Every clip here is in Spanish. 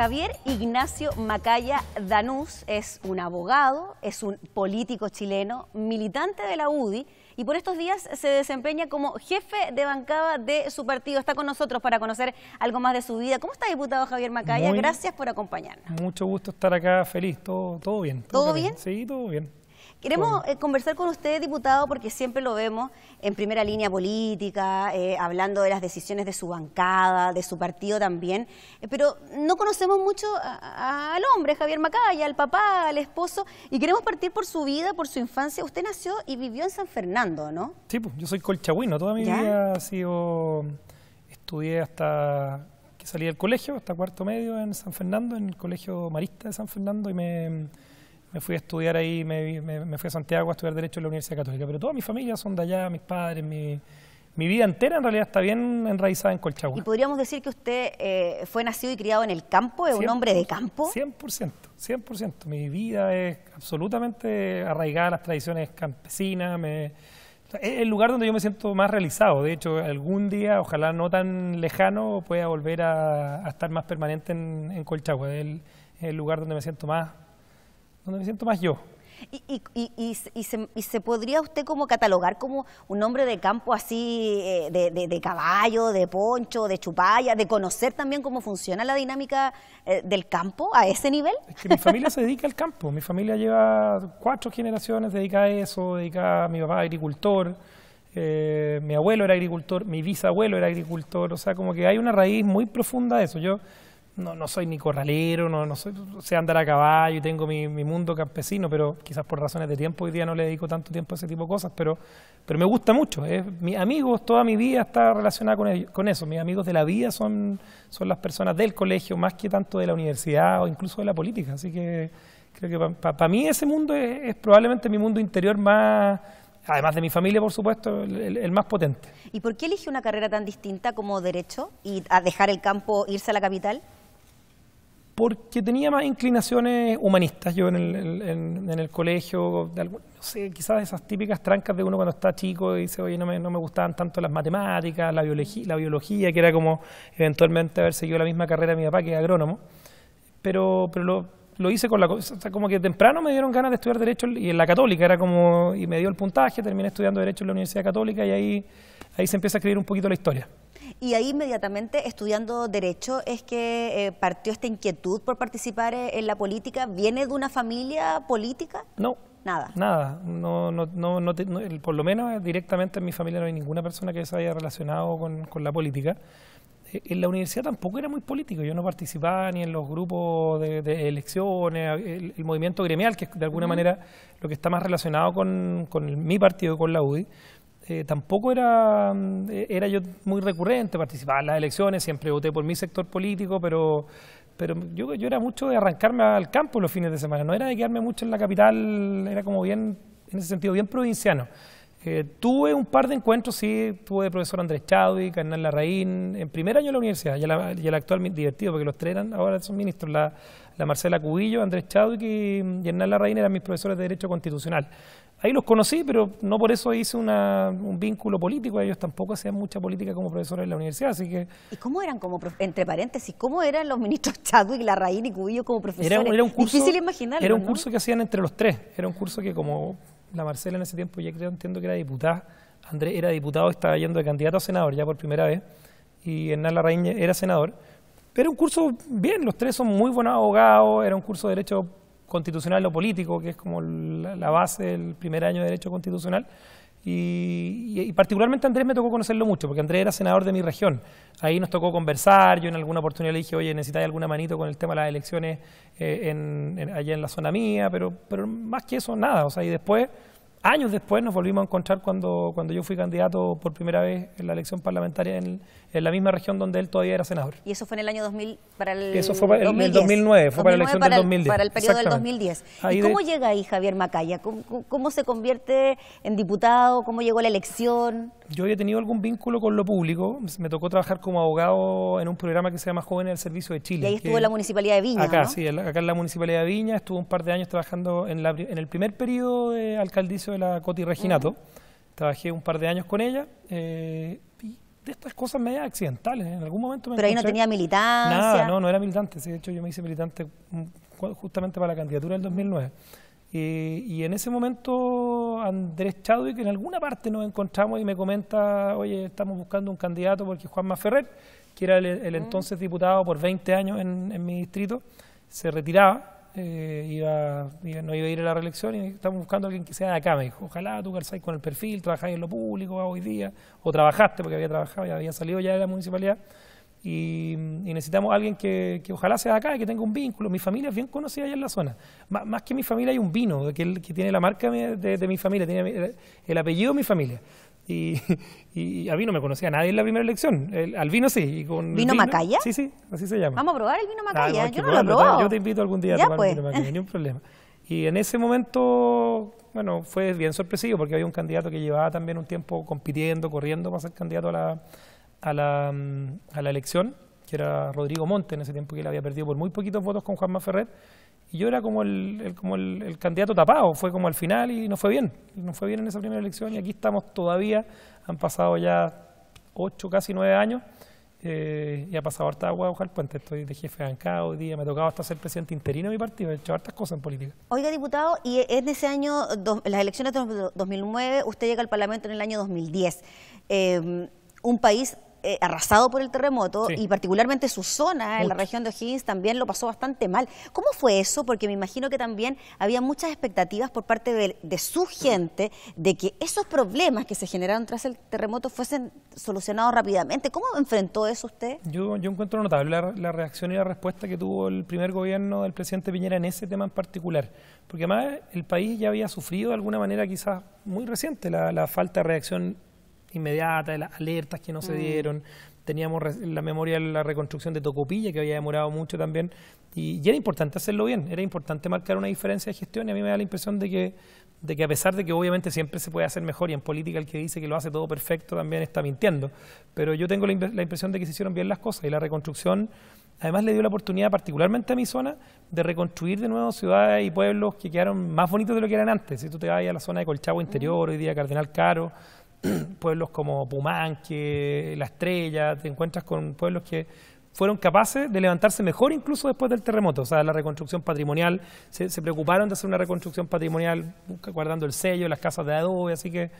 Javier Ignacio Macaya Danús es un abogado, es un político chileno, militante de la UDI y por estos días se desempeña como jefe de bancada de su partido. Está con nosotros para conocer algo más de su vida. ¿Cómo está, diputado Javier Macaya? Gracias por acompañarnos. Mucho gusto estar acá, feliz, todo, todo bien. ¿Todo, bien? Sí, todo bien. Queremos eh, conversar con usted, diputado, porque siempre lo vemos en primera línea política, eh, hablando de las decisiones de su bancada, de su partido también, eh, pero no conocemos mucho al hombre, Javier Macaya, al papá, al esposo, y queremos partir por su vida, por su infancia. Usted nació y vivió en San Fernando, ¿no? Sí, pues yo soy colchagüino, toda mi vida ha sido, estudié hasta que salí del colegio, hasta cuarto medio en San Fernando, en el Colegio Marista de San Fernando, y me me fui a estudiar ahí, me, me, fui a Santiago a estudiar Derecho en la Universidad Católica, pero toda mi familia son de allá, mis padres, mi, vida entera en realidad está bien enraizada en Colchagua. ¿Y podríamos decir que usted eh, fue nacido y criado en el campo, es un hombre de campo? 100%, 100%. Mi vida es absolutamente arraigada a las tradiciones campesinas, es el lugar donde yo me siento más realizado. De hecho, algún día, ojalá no tan lejano, pueda volver a, estar más permanente en, Colchagua. Es el lugar donde me siento más donde me siento más yo. ¿Y, se, podría usted como catalogar como un hombre de campo así, eh, de, caballo, de poncho, de chupalla, de conocer también cómo funciona la dinámica eh, del campo a ese nivel? Es que mi familia se dedica al campo, mi familia lleva cuatro generaciones dedicada a eso, dedicada a mi papá agricultor, eh, mi abuelo era agricultor, mi bisabuelo era agricultor, o sea, como que hay una raíz muy profunda de eso. Yo no, no soy ni corralero, no, no soy, sé andar a caballo y tengo mi, mi, mundo campesino, pero quizás por razones de tiempo hoy día no le dedico tanto tiempo a ese tipo de cosas, pero, pero me gusta mucho. Mis amigos, toda mi vida está relacionada con, con eso. Mis amigos de la vida son, son las personas del colegio, más que tanto de la universidad o incluso de la política. Así que creo que para mí ese mundo es, probablemente mi mundo interior más además de mi familia, por supuesto, el, el, más potente. ¿Y por qué elige una carrera tan distinta como Derecho y a dejar el campo, irse a la capital? porque tenía más inclinaciones humanistas. Yo en el, en, colegio, de no sé, quizás esas típicas trancas de uno cuando está chico y dice, oye, no me, no gustaban tanto las matemáticas, la biología, la biología, que era como eventualmente haber seguido la misma carrera de mi papá, que es agrónomo. Pero, pero lo, lo hice con la o sea, como que temprano me dieron ganas de estudiar Derecho y en la Católica era como, y me dio el puntaje, terminé estudiando Derecho en la Universidad Católica y ahí ahí se empieza a escribir un poquito la historia. Y ahí inmediatamente, estudiando Derecho, es que eh, partió esta inquietud por participar eh, en la política. ¿Viene de una familia política? No. Nada. Nada. No, no, no, por lo menos eh, directamente en mi familia no hay ninguna persona que se haya relacionado con, la política en la universidad tampoco era muy político, yo no participaba ni en los grupos de, elecciones, el, movimiento gremial, que es de alguna manera lo que está más relacionado con, mi partido, con la UDI, eh, tampoco era, mm, e-, era yo muy recurrente, participaba en las elecciones, siempre voté por mi sector político, pero, pero yo, era mucho de arrancarme al campo los fines de semana, no era de quedarme mucho en la capital, era como bien, en ese sentido, bien provinciano. Eh, tuve un par de encuentros, sí, tuve de profesor Andrés Chadwick, Hernán Larraín, en primer año de la universidad, y el, actual divertido, porque los tres eran, ahora son ministros, la, la Marcela Cubillo, Andrés Chávez y, y Hernán Larraín eran mis profesores de Derecho Constitucional ahí los conocí, pero no por eso hice un vínculo político. Ellos tampoco hacían mucha política como profesores en la universidad, así que... ¿Y cómo eran como, entre paréntesis, cómo eran los ministros Chadwick, Larraín y Cubillo como profesores? Era, un curso, que hacían entre los tres. Era un curso que como la Marcela en ese tiempo, ya creo, entiendo que era diputada, Andrés era diputado, estaba yendo de candidato a senador ya por primera vez, y Hernán Larraín era senador. Pero era un curso bien, los tres son muy buenos abogados, era un curso de derecho constitucional o político, que es como la, base del primer año de Derecho Constitucional. Y, particularmente Andrés me tocó conocerlo mucho, porque Andrés era senador de mi región. Ahí nos tocó conversar, yo en alguna oportunidad le dije, oye, necesitáis alguna manito con el tema de las elecciones eh, allá en la zona mía, pero, pero más que eso, nada. O sea, y después años después nos volvimos a encontrar cuando, cuando yo fui candidato por primera vez en la elección parlamentaria en, la misma región donde él todavía era senador. ¿Y eso fue en el año 2000 para el Eso fue para el, 2009, fue para la elección del 2010. Para el periodo del 2010. ¿Y cómo llega ahí Javier Macaya? ¿Cómo, ¿Cómo, se convierte en diputado? ¿Cómo llegó la elección? yo había tenido algún vínculo con lo público. Me tocó trabajar como abogado en un programa que se llama Jóvenes al Servicio de Chile. Y ahí estuvo en la Municipalidad de Viña, Acá, sí, acá en la Municipalidad de Viña. Estuve un par de años trabajando en, el primer periodo de alcaldicio de la Coti Reginato. Trabajé un par de años con ella. Eh, y de estas cosas media accidentales. En algún momento me Pero ahí no tenía militancia. Nada, no, no era militante. de hecho, yo me hice militante mm, justamente para la candidatura del 2009. Eh, y en ese momento Andrés que en alguna parte nos encontramos y me comenta, oye, estamos buscando un candidato porque Juanma Ferrer, que era el, mm. entonces diputado por 20 años en, mi distrito, se retiraba, eh, no iba a ir a la reelección y estamos buscando a alguien que sea de acá, me dijo, ojalá tú calzáis con el perfil, trabajáis en lo público hoy día, o trabajaste porque había trabajado, y había salido ya de la municipalidad. Y, necesitamos a alguien que, ojalá sea de acá, que tenga un vínculo. Mi familia es bien conocida allá en la zona. más que mi familia hay un vino, que, tiene la marca de, mi familia, tiene el, apellido de mi familia. Y, y, a mí no me conocía nadie en la primera elección. al vino sí. ¿Vino, Macaya? Sí, sí, así se llama. Vamos a probar el vino ah, Macaya. yo no lo he probado. Yo te invito algún día a probar el vino pues. Macaya, ni un problema. Y en ese momento, bueno, fue bien sorpresivo porque había un candidato que llevaba también un tiempo compitiendo, corriendo para ser candidato a la a la, mm, a la elección, que era Rodrigo Monte en ese tiempo, que él había perdido por muy poquitos votos con Juanma Ferrer, y yo era como el, como el, candidato tapado, fue como al final y no fue bien, no fue bien en esa primera elección y aquí estamos todavía, han pasado ya ocho, casi nueve años eh, y ha pasado harta agua ojalá puente, estoy de jefe de día, me ha tocado hasta ser presidente interino de mi partido, he hecho hartas cosas en política. Oiga, diputado, y es en ese año, las elecciones de 2009, usted llega al Parlamento en el año 2010, eh, un país eh, arrasado por el terremoto y particularmente su zona en la región de O'Higgins también lo pasó bastante mal. ¿Cómo fue eso? Porque me imagino que también había muchas expectativas por parte de, su gente de que esos problemas que se generaron tras el terremoto fuesen solucionados rápidamente. ¿Cómo enfrentó eso usted? Yo, encuentro notable la, reacción y la respuesta que tuvo el primer gobierno del presidente Piñera en ese tema en particular. Porque además el país ya había sufrido de alguna manera quizás muy reciente la falta de reacción inmediata, de las alertas que no se mm. dieron. Teníamos la memoria de la reconstrucción de Tocopilla, que había demorado mucho también. Y, era importante hacerlo bien, era importante marcar una diferencia de gestión. Y a mí me da la impresión de que, de que, a pesar de que obviamente siempre se puede hacer mejor, y en política el que dice que lo hace todo perfecto también está mintiendo, pero yo tengo la, impresión de que se hicieron bien las cosas y la reconstrucción además le dio la oportunidad, particularmente a mi zona, de reconstruir de nuevo ciudades y pueblos que quedaron más bonitos de lo que eran antes. Si tú te vas a la zona de Colchagua Interior, mm. hoy día Cardenal Caro, pueblos como Pumanque, La Estrella, te encuentras con pueblos que fueron capaces de levantarse mejor incluso después del terremoto, o sea, la reconstrucción patrimonial, se, se preocuparon de hacer una reconstrucción patrimonial, guardando el sello, las casas de adobe, así que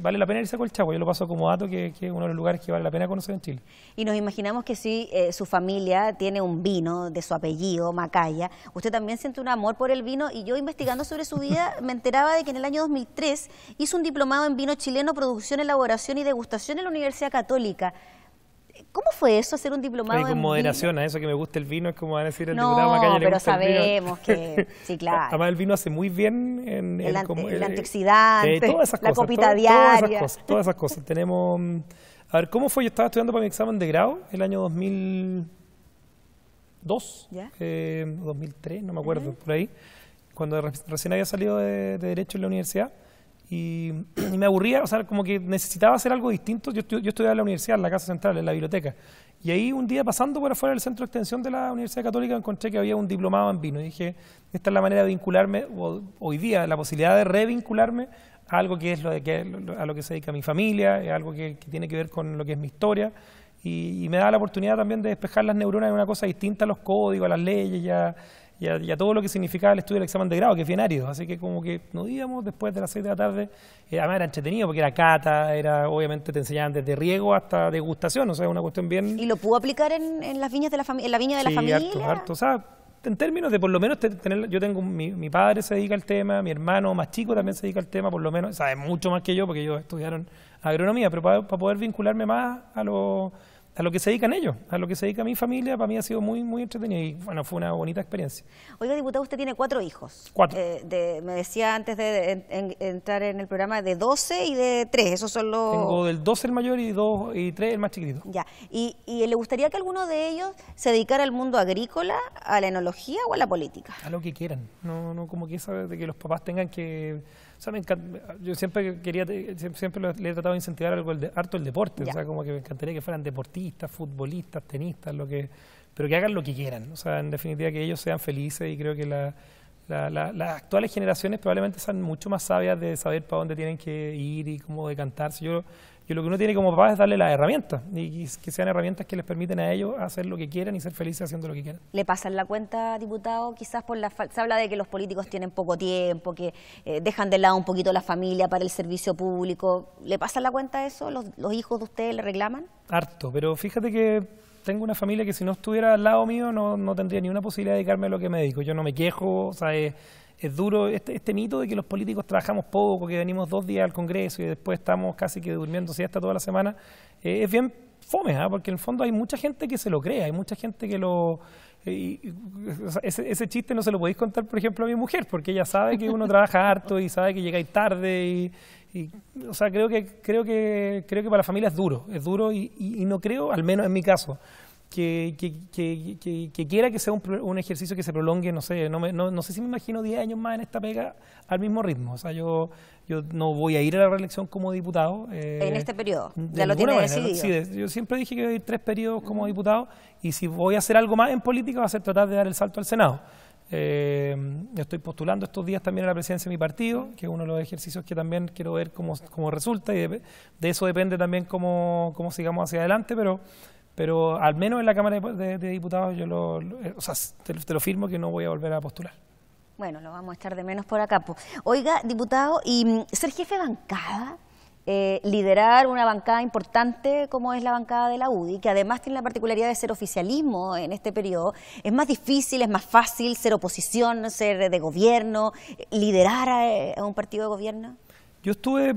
vale la pena irse a Colchagua, yo lo paso como dato que, es uno de los lugares que vale la pena conocer en Chile. Y nos imaginamos que si eh, su familia tiene un vino de su apellido, Macaya, usted también siente un amor por el vino y yo investigando sobre su vida me enteraba de que en el año 2003 hizo un diplomado en vino chileno, producción, elaboración y degustación en la Universidad Católica. ¿Cómo fue eso, hacer un diplomado? con moderación, a eso que me gusta el vino, es como van a decir el no, diputado No, pero sabemos que, sí, claro. Además, el vino hace muy bien en... El, el, eh, antioxidante, la copita diaria. Todas esas cosas, todas esas cosas. Tenemos... Mm, a ver, ¿cómo fue? Yo estaba estudiando para mi examen de grado el año 2002, Eh, 2003, no me acuerdo, por ahí, cuando recién había salido de, de Derecho en la universidad Y, me aburría, o sea, como que necesitaba hacer algo distinto. Yo, yo, estudiaba en la universidad, en la casa central, en la biblioteca. Y ahí un día pasando por afuera del centro de extensión de la Universidad Católica encontré que había un diplomado en vino. Y dije, esta es la manera de vincularme, hoy día, la posibilidad de revincularme a algo que es lo de que, a lo que se dedica mi familia, es algo que, tiene que ver con lo que es mi historia. Y, me da la oportunidad también de despejar las neuronas de una cosa distinta a los códigos, a las leyes, ya y a, todo lo que significaba el estudio del examen de grado, que es bien árido. Así que como que nos íbamos después de las seis de la tarde, eh, además era entretenido porque era cata, era obviamente te enseñaban desde riego hasta degustación, o sea, una cuestión bien... ¿Y lo pudo aplicar en, las viñas de la en la viña de la familia? Harto, harto. O sea, en términos de por lo menos tener, yo tengo, mi, padre se dedica al tema, mi hermano más chico también se dedica al tema, por lo menos, sabe mucho más que yo porque ellos estudiaron agronomía, pero para poder vincularme más a los a lo que se dedican ellos, a lo que se dedica mi familia, para mí ha sido muy, muy entretenido y bueno, fue una bonita experiencia. Oiga, diputado, usted tiene cuatro hijos. Cuatro. Eh, me decía antes de, entrar en el programa de 12 y de 3, esos son los... Tengo del 12 el mayor y dos y tres el más chiquito. Ya, y, le gustaría que alguno de ellos se dedicara al mundo agrícola, a la enología o a la política? A lo que quieran, no, no como que de que los papás tengan que yo siempre quería, siempre le he tratado de incentivar algo harto el deporte. O sea, como que me encantaría que fueran deportistas, futbolistas, tenistas, lo que, pero que hagan lo que quieran. O sea, en definitiva que ellos sean felices y creo que la, las actuales generaciones probablemente sean mucho más sabias de saber para dónde tienen que ir y cómo decantarse. Yo, yo lo que uno tiene como papá es darle las herramientas y, que sean herramientas que les permiten a ellos hacer lo que quieran y ser felices haciendo lo que quieran. ¿Le pasan la cuenta, diputado? Quizás por la se habla de que los políticos tienen poco tiempo, que eh, dejan de lado un poquito la familia para el servicio público. ¿Le pasan la cuenta eso? ¿Los, los hijos de ustedes le reclaman? Harto, pero fíjate que tengo una familia que si no estuviera al lado mío no, tendría ni una posibilidad de dedicarme a lo que me dedico. Yo no me quejo, o sea, es, duro este, este, mito de que los políticos trabajamos poco, que venimos dos días al Congreso y después estamos casi que durmiendo siesta toda la semana, eh, es bien fome, ¿ah? porque en el fondo hay mucha gente que se lo cree, hay mucha gente que lo... Eh, ese, ese, chiste no se lo podéis contar, por ejemplo, a mi mujer, porque ella sabe que uno trabaja harto y sabe que llegáis tarde y, o sea, creo que, creo, que, creo que para la familia es duro, es duro y, no creo, al menos en mi caso, que, que, que, quiera que sea un, ejercicio que se prolongue, no sé, no, me, no, sé si me imagino 10 años más en esta pega al mismo ritmo. O sea, yo, yo no voy a ir a la reelección como diputado. Eh, en este periodo, ya lo tiene decidido. yo siempre dije que voy a ir tres periodos como diputado y si voy a hacer algo más en política va a ser tratar de dar el salto al Senado. Eh, estoy postulando estos días también a la presidencia de mi partido, que es uno de los ejercicios que también quiero ver cómo, resulta y de, eso depende también cómo, sigamos hacia adelante, pero, pero al menos en la Cámara de, Diputados yo lo, eh, o sea, te, lo firmo que no voy a volver a postular. Bueno, lo vamos a estar de menos por acá. Oiga, diputado, ¿y mm, ser jefe bancada eh, liderar una bancada importante como es la bancada de la UDI, que además tiene la particularidad de ser oficialismo en este periodo, es más difícil, es más fácil ser oposición, ser de gobierno, liderar a, eh, un partido de gobierno? Yo estuve,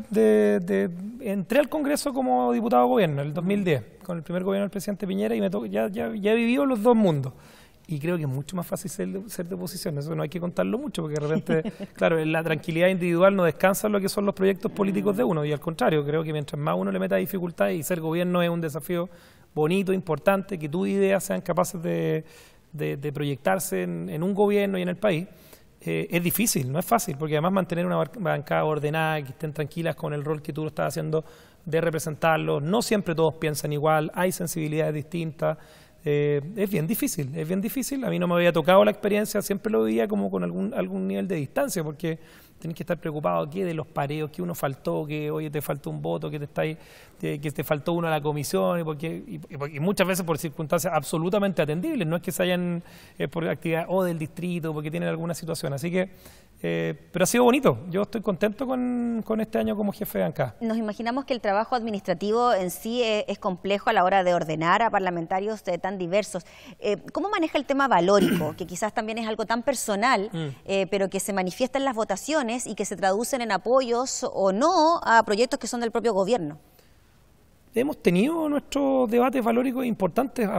entré al Congreso como diputado de gobierno en el 2010, con el primer gobierno del presidente Piñera, y me ya, ya, ya he vivido los dos mundos y creo que es mucho más fácil ser de, ser de oposición. Eso no hay que contarlo mucho, porque de repente, claro, la tranquilidad individual no descansa lo que son los proyectos políticos de uno, y al contrario, creo que mientras más uno le meta dificultades y ser gobierno es un desafío bonito, importante, que tus ideas sean capaces de, proyectarse en, un gobierno y en el país. Eh, es difícil, no es fácil, porque además mantener una bancada ordenada, que estén tranquilas con el rol que tú lo estás haciendo de representarlos, no siempre todos piensan igual, hay sensibilidades distintas. Eh, es bien difícil, es bien difícil. A mí no me había tocado la experiencia, siempre lo veía como con algún, algún nivel de distancia, porque tenés que estar preocupado aquí de los pareos, que uno faltó, que oye te faltó un voto, que te que te faltó uno a la comisión, y, porque, y, muchas veces por circunstancias absolutamente atendibles, no es que se hayan eh, por actividad o del distrito, porque tienen alguna situación. Así que eh, pero ha sido bonito, yo estoy contento con, este año como jefe de ANCA. Nos imaginamos que el trabajo administrativo en sí eh, es, complejo a la hora de ordenar a parlamentarios eh, tan diversos. ¿Cómo maneja el tema valórico, que quizás también es algo tan personal, mm. pero que se manifiesta en las votaciones y que se traducen en apoyos o no a proyectos que son del propio gobierno? hemos tenido nuestros debates valóricos importantes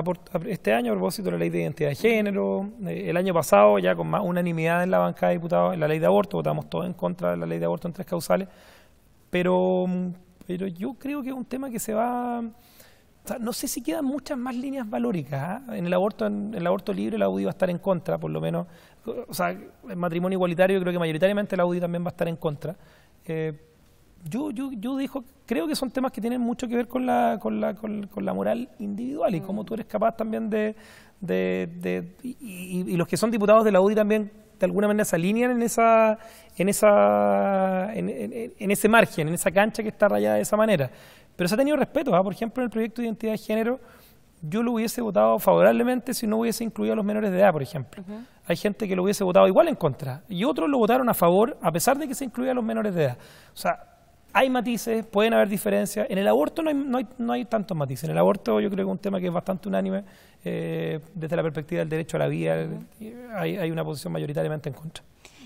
este año a propósito de la ley de identidad de género. Eh, el año pasado, ya con más unanimidad en la bancada de diputados, en la ley de aborto, votamos todos en contra de la ley de aborto en tres causales. Pero, mm, pero yo creo que es un tema que se va... no sé si quedan muchas más líneas valóricas. ¿ah? En el aborto en, el aborto libre la UDI va a estar en contra, por lo menos. O sea, el matrimonio igualitario yo creo que mayoritariamente la UDI también va a estar en contra. Eh, yo, yo, yo dijo, creo que son temas que tienen mucho que ver con la, con la, con, la moral individual y mm. cómo tú eres capaz también de... de, y, los que son diputados de la UDI también de alguna manera se alinean en esa en esa en, ese margen, en esa cancha que está rayada de esa manera. Pero se ha tenido respeto. ¿ah? Por ejemplo, en el proyecto de identidad de género, yo lo hubiese votado favorablemente si no hubiese incluido a los menores de edad, por ejemplo. Hay gente que lo hubiese votado igual en contra y otros lo votaron a favor a pesar de que se incluía a los menores de edad. O sea, hay matices, pueden haber diferencias. En el aborto no hay, no hay, no hay tantos matices. En el aborto yo creo que es un tema que es bastante unánime. Eh, desde la perspectiva del derecho a la vida, hay, hay una posición mayoritariamente en contra.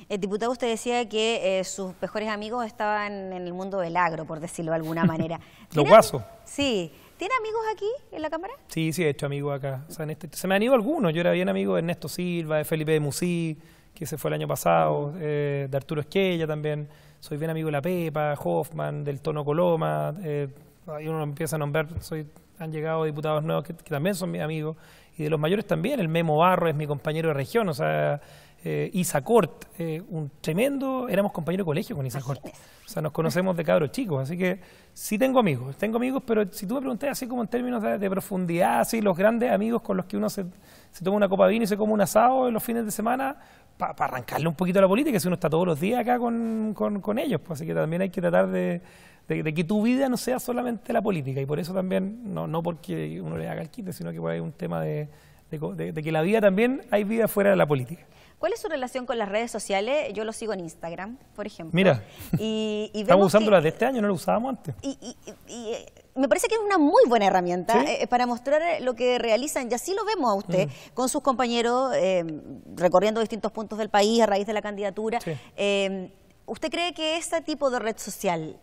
El eh, diputado, usted decía que eh, sus mejores amigos estaban en el mundo del agro, por decirlo de alguna manera. Lo guasos. Sí. ¿Tiene amigos aquí en la Cámara? Sí, sí, he hecho amigos acá. Este, se me han ido algunos. Yo era bien amigo de Ernesto Silva, de Felipe de Musí, que se fue el año pasado, eh, de Arturo Esquella también, soy bien amigo de la Pepa, Hoffman, del Tono Coloma, eh, ahí uno empieza a nombrar, soy, han llegado diputados nuevos que, también son mis amigos, y de los mayores también, el Memo Barro es mi compañero de región, o sea, eh, cort eh, un tremendo, éramos compañeros de colegio con Isa Cort o sea, nos conocemos de cabros chicos, así que sí tengo amigos, tengo amigos, pero si tú me preguntas así como en términos de, profundidad, así los grandes amigos con los que uno se, se toma una copa de vino y se come un asado en los fines de semana, para arrancarle un poquito a la política, si uno está todos los días acá con, con, ellos. Pues, así que también hay que tratar de, que tu vida no sea solamente la política. Y por eso también, no, no porque uno le haga el quite, sino que por ahí un tema de, que la vida también hay vida fuera de la política. ¿Cuál es su relación con las redes sociales? Yo lo sigo en Instagram, por ejemplo. Mira, y, estamos usando las de este año, no lo usábamos antes. Y, y, eh, me parece que es una muy buena herramienta eh, para mostrar eh, lo que realizan, y así lo vemos a usted, mm. con sus compañeros, eh, recorriendo distintos puntos del país a raíz de la candidatura. ¿Usted cree que este tipo de red social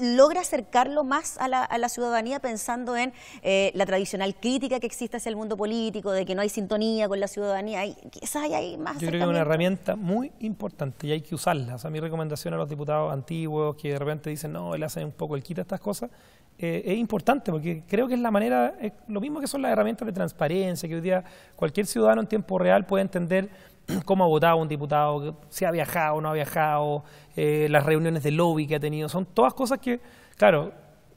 logra acercarlo más a la, ciudadanía pensando en la tradicional crítica que existe hacia el mundo político, de que no hay sintonía con la ciudadanía, quizás hay más Yo creo que es una herramienta muy importante y hay que usarla. O mi recomendación a los diputados antiguos que de repente dicen, no, él hace un poco, el quita estas cosas, eh, es importante porque creo que es la manera, lo mismo que son las herramientas de transparencia, que hoy día cualquier ciudadano en tiempo real puede entender cómo ha votado un diputado, si ha viajado o no ha viajado, eh, las reuniones de lobby que ha tenido, son todas cosas que, claro,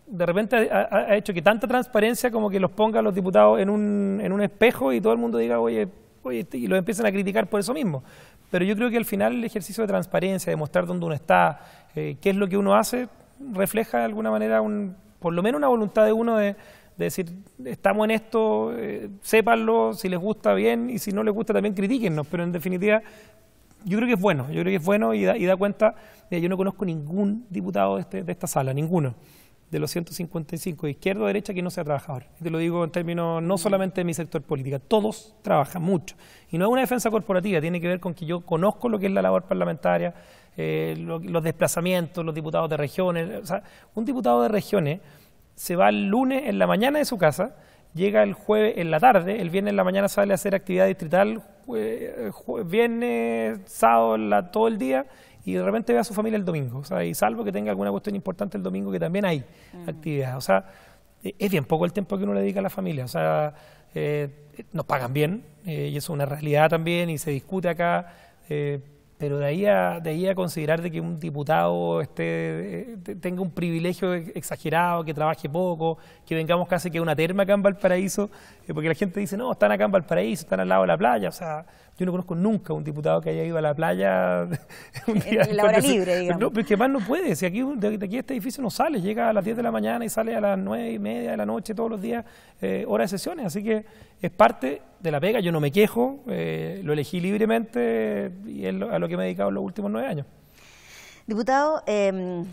de repente ha, hecho que tanta transparencia como que los ponga los diputados en un, en un espejo y todo el mundo diga, oye, oye, y los empiezan a criticar por eso mismo. Pero yo creo que al final el ejercicio de transparencia, de mostrar dónde uno está, eh, qué es lo que uno hace, refleja de alguna manera un por lo menos una voluntad de uno de, decir, estamos en esto, eh, sépanlo, si les gusta bien y si no les gusta también critiquennos, pero en definitiva yo creo que es bueno, yo creo que es bueno y da, da cuenta, yo no conozco ningún diputado de, este, de esta sala, ninguno de los 155 de izquierda o derecha que no sea trabajador. Y te lo digo en términos no solamente de mi sector política, todos trabajan mucho. Y no es una defensa corporativa, tiene que ver con que yo conozco lo que es la labor parlamentaria, eh, los desplazamientos, los diputados de regiones. O sea, un diputado de regiones se va el lunes en la mañana de su casa, llega el jueves en la tarde, el viernes en la mañana sale a hacer actividad distrital, jue, eh, viernes, sábado, todo el día y de repente ve a su familia el domingo. O sea, y salvo que tenga alguna cuestión importante el domingo, que también hay mm. actividad, O sea, e, es bien poco el tiempo que uno le dedica a la familia. O sea, eh, nos pagan bien, eh, y eso es una realidad también, y se discute acá. Eh, pero de ahí, a, de ahí a considerar de que un diputado esté, tenga un privilegio exagerado, que trabaje poco, que vengamos casi que una terma acá en Valparaíso, porque la gente dice, no, están acá en Valparaíso, están al lado de la playa, o sea, yo no conozco nunca un diputado que haya ido a la playa en la hora libre, digamos. No, que más no puede. Si aquí, de, aquí este edificio no sale, llega a las 10 de la mañana y sale a las 9 y media de la noche todos los días, eh, hora de sesiones. Así que es parte de la pega. Yo no me quejo, eh, lo elegí libremente y es a lo que me he dedicado en los últimos nueve años. Diputado, em,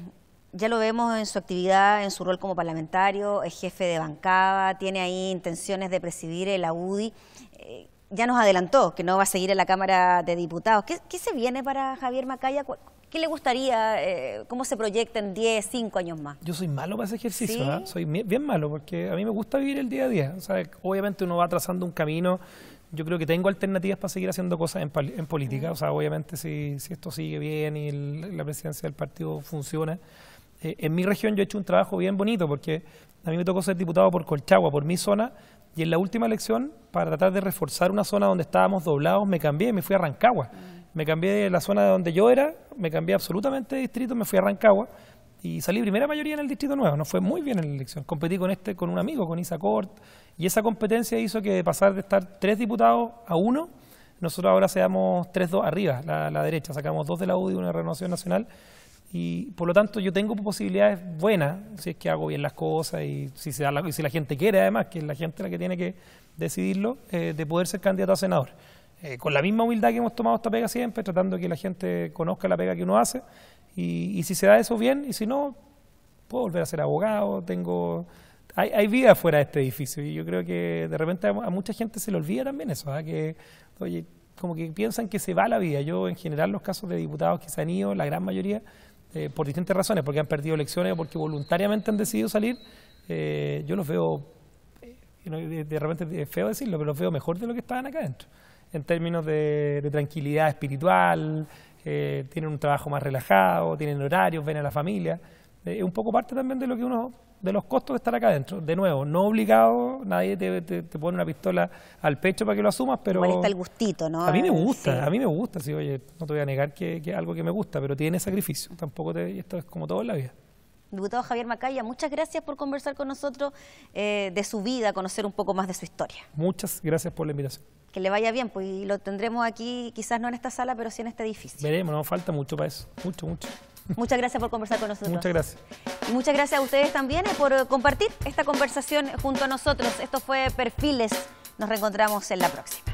ya lo vemos en su actividad, en su rol como parlamentario, es jefe de bancada, tiene ahí intenciones de presidir el AUDI... Eh, ya nos adelantó que no va a seguir en la Cámara de Diputados. ¿Qué, se viene para Javier Macaya? ¿Qué le gustaría? Eh, ¿Cómo se proyecta en 10, 5 años más? Yo soy malo para ese ejercicio, ¿ah? soy bien malo, porque a mí me gusta vivir el día a día. obviamente uno va trazando un camino. Yo creo que tengo alternativas para seguir haciendo cosas en, política. O sea, obviamente si, esto sigue bien y la presidencia del partido funciona. Eh, en mi región yo he hecho un trabajo bien bonito, porque a mí me tocó ser diputado por Colchagua, por mi zona y en la última elección, para tratar de reforzar una zona donde estábamos doblados, me cambié, me fui a Rancagua. Mm. Me cambié de la zona de donde yo era, me cambié absolutamente de distrito, me fui a Rancagua y salí primera mayoría en el distrito nuevo. no fue muy bien en la elección. Competí con este, con un amigo, con Isa Cort, y esa competencia hizo que pasar de estar tres diputados a uno, nosotros ahora seamos tres dos arriba, la, la derecha. Sacamos dos de la UDI y una de Renovación Nacional. Y por lo tanto yo tengo posibilidades buenas, si es que hago bien las cosas y si, se da la, y si la gente quiere además, que es la gente la que tiene que decidirlo, eh, de poder ser candidato a senador. Eh, con la misma humildad que hemos tomado esta pega siempre, tratando que la gente conozca la pega que uno hace. Y, si se da eso bien, y si no, puedo volver a ser abogado, tengo... Hay, vida fuera de este edificio y yo creo que de repente a, mucha gente se le olvida también eso, ¿ah? que oye, como que piensan que se va la vida. Yo en general los casos de diputados que se han ido, la gran mayoría, eh, por distintas razones, porque han perdido elecciones o porque voluntariamente han decidido salir, eh, yo los veo, eh, de, repente es feo decirlo, pero los veo mejor de lo que estaban acá adentro, en términos de, tranquilidad espiritual, tienen un trabajo más relajado, tienen horarios, ven a la familia, es un poco parte también de lo que uno de los costos de estar acá adentro. De nuevo, no obligado, nadie te, pone una pistola al pecho para que lo asumas, pero... Igual está el gustito, ¿no? A mí me eh, gusta, a mí me gusta, sí, oye, no te voy a negar que, es algo que me gusta, pero tiene sacrificio, tampoco te, esto es como todo en la vida. Diputado Javier Macaya, muchas gracias por conversar con nosotros eh, de su vida, conocer un poco más de su historia. Muchas gracias por la invitación. Que le vaya bien, pues y lo tendremos aquí, quizás no en esta sala, pero sí en este edificio. Veremos, nos falta mucho para eso, mucho, mucho. Muchas gracias por conversar con nosotros. Muchas gracias. Y muchas gracias a ustedes también eh, por eh, compartir esta conversación junto a nosotros. Esto fue Perfiles. Nos reencontramos en la próxima.